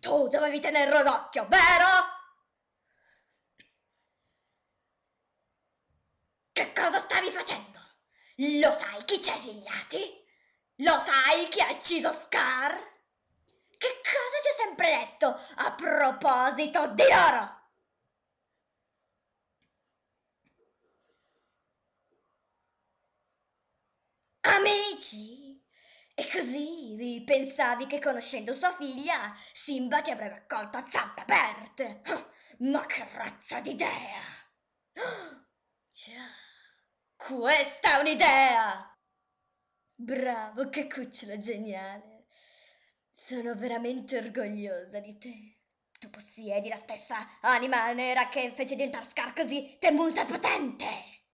Tu dovevi tenerlo d'occhio, vero? Che cosa stavi facendo? Lo sai chi c'è Gigliati? Lo sai chi ha ucciso Scar? Che cosa ti ho sempre detto a proposito di loro? Amici? E così pensavi che conoscendo sua figlia Simba ti avrebbe accolto a zampe aperte. Ma che razza d'idea! Già, questa è un'idea! Bravo, che cucciolo geniale! Sono veramente orgogliosa di te. Tu possiedi la stessa anima nera che fece diventare Scar così temuta e potente!